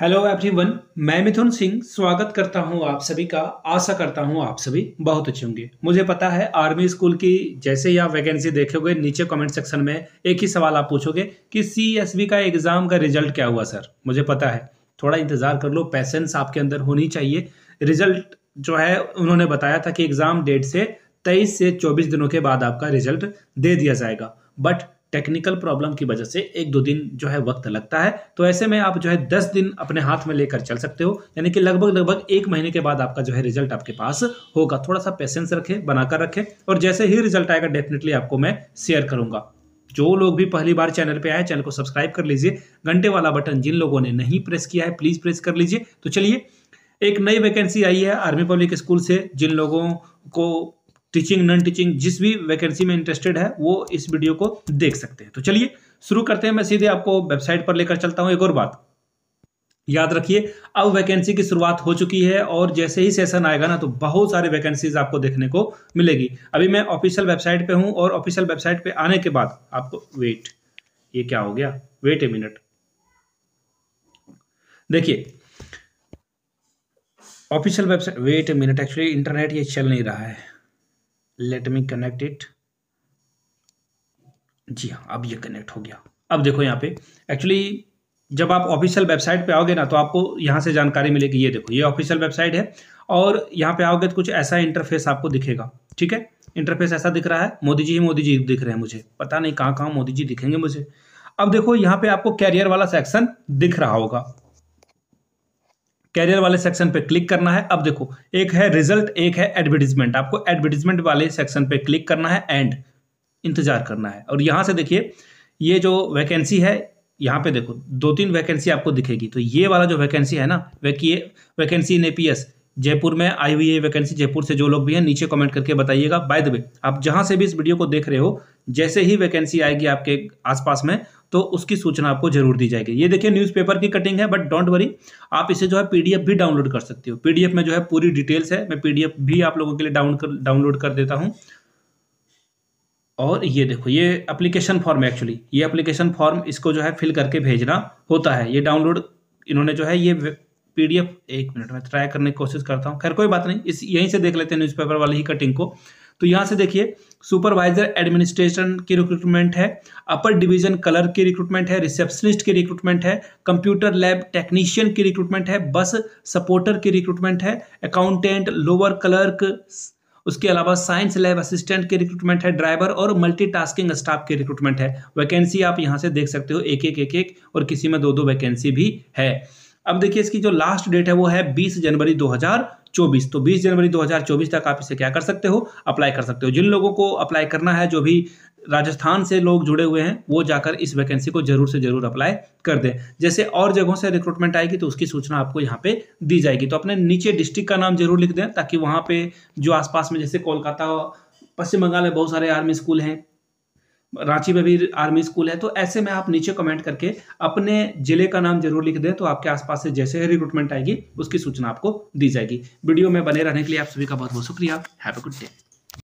hello everyone मैं मिथुन सिंह स्वागत करता हूं आप सभी का आशा करता हूं आप सभी बहुत अच्छे होंगे मुझे पता है आर्मी स्कूल की जैसे ही आप वैकेंसी देखोगे नीचे कमेंट सेक्शन में एक ही सवाल आप पूछोगे कि सीएसबी का एग्ज़ाम का रिजल्ट क्या हुआ सर मुझे पता है थोड़ा इंतज़ार कर लो पैसेंस आपके अंदर होनी चाहिए रिजल्ट जो है उन्होंने बताया था कि एग्ज़ाम डेट से तेईस से चौबीस दिनों के बाद आपका रिजल्ट दे दिया जाएगा बट टेक्निकल प्रॉब्लम की वजह से एक दो दिन जो है वक्त लगता है तो ऐसे में आप जो है दस दिन अपने हाथ में लेकर चल सकते हो यानी कि लगभग लगभग एक महीने के बाद आपका जो है रिजल्ट आपके पास होगा थोड़ा सा पेशेंस रखें बनाकर रखें और जैसे ही रिजल्ट आएगा डेफिनेटली आपको मैं शेयर करूंगा जो लोग भी पहली बार चैनल पे आए चैनल को सब्सक्राइब कर लीजिए घंटे वाला बटन जिन लोगों ने नहीं प्रेस किया है प्लीज़ प्रेस कर लीजिए तो चलिए एक नई वैकेंसी आई है आर्मी पब्लिक स्कूल से जिन लोगों को टीचिंग नॉन टीचिंग जिस भी वैकेंसी में इंटरेस्टेड है वो इस वीडियो को देख सकते हैं तो चलिए शुरू करते हैं मैं सीधे आपको वेबसाइट पर लेकर चलता हूँ एक और बात याद रखिए अब वैकेंसी की शुरुआत हो चुकी है और जैसे ही सेशन आएगा ना तो बहुत सारे वैकेंसीज आपको देखने को मिलेगी अभी मैं ऑफिशियल वेबसाइट पे हूँ और ऑफिशियल वेबसाइट पे आने के बाद आपको वेट ये क्या हो गया वेट ए मिनट देखिए official website wait a minute actually internet ये चल नहीं रहा है लेट मी कनेक्ट इट जी हाँ अब ये कनेक्ट हो गया अब देखो यहाँ पे एक्चुअली जब आप ऑफिशियल वेबसाइट पे आओगे ना तो आपको यहाँ से जानकारी मिलेगी ये देखो ये ऑफिशियल वेबसाइट है और यहाँ पे आओगे तो कुछ ऐसा इंटरफेस आपको दिखेगा ठीक है इंटरफेस ऐसा दिख रहा है मोदी जी ही मोदी जी दिख रहे हैं मुझे पता नहीं कहाँ कहाँ मोदी जी दिखेंगे मुझे अब देखो यहाँ पे आपको कैरियर वाला सेक्शन दिख रहा होगा कैरियर वाले सेक्शन पे क्लिक करना है अब देखो एक है रिजल्ट एक है एडवर्टीजमेंट आपको एडवर्टीजमेंट वाले सेक्शन पे क्लिक करना है एंड इंतजार करना है और यहां से देखिए ये जो वैकेंसी है यहाँ पे देखो दो तीन वैकेंसी आपको दिखेगी तो ये वाला जो वैकेंसी है ना वैकी वैकेंसी इन पी जयपुर में आई हुई है वैकेंसी जयपुर से जो लोग भी हैं नीचे कमेंट करके बताइएगा बाय द वे आप जहाँ से भी इस वीडियो को देख रहे हो जैसे ही वैकेंसी आएगी आपके आसपास में तो उसकी सूचना आपको जरूर दी जाएगी ये देखिए न्यूज़पेपर की कटिंग है बट डोंट वरी आप इसे जो है पीडीएफ भी डाउनलोड कर सकते हो पीडीएफ में जो है पूरी डिटेल्स है मैं पीडीएफ भी आप लोगों के लिए डाउन कर डाउनलोड कर देता हूँ और ये देखो ये अप्लीकेशन फॉर्म एक्चुअली ये अप्लीकेशन फॉर्म इसको जो है फिल करके भेजना होता है ये डाउनलोड इन्होंने जो है ये पीडीएफ एक मिनट में ट्राई करने की कोशिश करता हूँ खैर कोई बात नहीं इस यहीं से देख लेते हैं न्यूज़पेपर वाली ही कटिंग को तो यहाँ से देखिए सुपरवाइजर एडमिनिस्ट्रेशन की रिक्रूटमेंट है अपर डिवीजन कलर की रिक्रूटमेंट है रिसेप्शनिस्ट की रिक्रूटमेंट है कंप्यूटर लैब टेक्नीशियन की रिक्रूटमेंट है बस सपोर्टर की रिक्रूटमेंट है अकाउंटेंट लोअर क्लर्क उसके अलावा साइंस लैब असिस्टेंट की रिक्रूटमेंट है ड्राइवर और मल्टीटास्किंग स्टाफ की रिक्रूटमेंट है वैकेंसी आप यहाँ से देख सकते हो एक एक एक एक और किसी में दो दो वैकेंसी भी है अब देखिए इसकी जो लास्ट डेट है वो है 20 जनवरी 2024 तो 20 जनवरी 2024 तक आप इसे क्या कर सकते हो अप्लाई कर सकते हो जिन लोगों को अप्लाई करना है जो भी राजस्थान से लोग जुड़े हुए हैं वो जाकर इस वैकेंसी को जरूर से जरूर अप्लाई कर दें जैसे और जगहों से रिक्रूटमेंट आएगी तो उसकी सूचना आपको यहाँ पे दी जाएगी तो अपने नीचे डिस्ट्रिक्ट का नाम जरूर लिख दें ताकि वहाँ पे जो आसपास में जैसे कोलकाता पश्चिम बंगाल में बहुत सारे आर्मी स्कूल हैं रांची में भी आर्मी स्कूल है तो ऐसे में आप नीचे कमेंट करके अपने जिले का नाम जरूर लिख दें तो आपके आसपास से जैसे ही रिक्रूटमेंट आएगी उसकी सूचना आपको दी जाएगी वीडियो में बने रहने के लिए आप सभी का बहुत बहुत शुक्रिया हैव अ गुड डे